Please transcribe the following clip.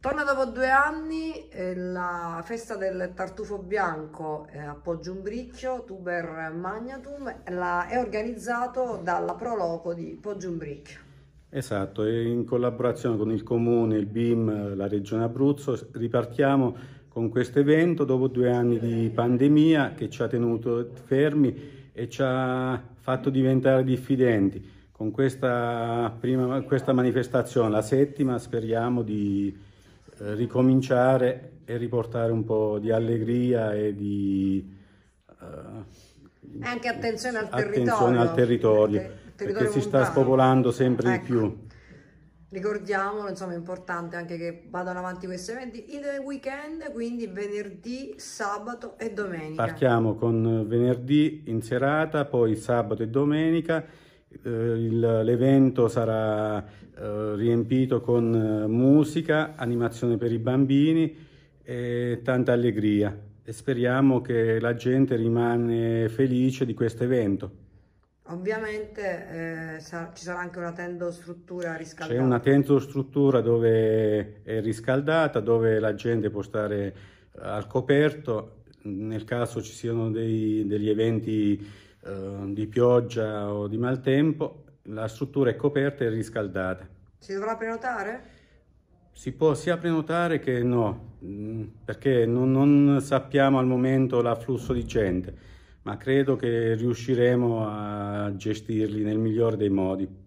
Torna dopo due anni eh, la festa del tartufo bianco eh, a Poggiumbricchio, Tuber Magnatum, la, è organizzato dalla Proloco di Poggiumbricchio. Esatto, e in collaborazione con il Comune, il BIM, la Regione Abruzzo ripartiamo con questo evento dopo due anni di pandemia che ci ha tenuto fermi e ci ha fatto diventare diffidenti. Con questa, prima, questa manifestazione, la settima, speriamo di eh, ricominciare e riportare un po' di allegria e di... Uh, Anche attenzione al territorio. Attenzione al territorio, perché, territorio perché si sta spopolando sempre ecco. di più ricordiamolo insomma è importante anche che vadano avanti questi eventi il weekend quindi venerdì sabato e domenica partiamo con venerdì in serata poi sabato e domenica eh, l'evento sarà eh, riempito con eh, musica, animazione per i bambini e tanta allegria e speriamo che la gente rimane felice di questo evento. Ovviamente eh, sa ci sarà anche una tendostruttura riscaldata. C'è una tendostruttura dove è riscaldata, dove la gente può stare al coperto, nel caso ci siano dei, degli eventi Ehm, di pioggia o di maltempo, la struttura è coperta e riscaldata. Si dovrà prenotare? Si può sia prenotare che no, mm, perché non, non sappiamo al momento l'afflusso di gente, ma credo che riusciremo a gestirli nel migliore dei modi.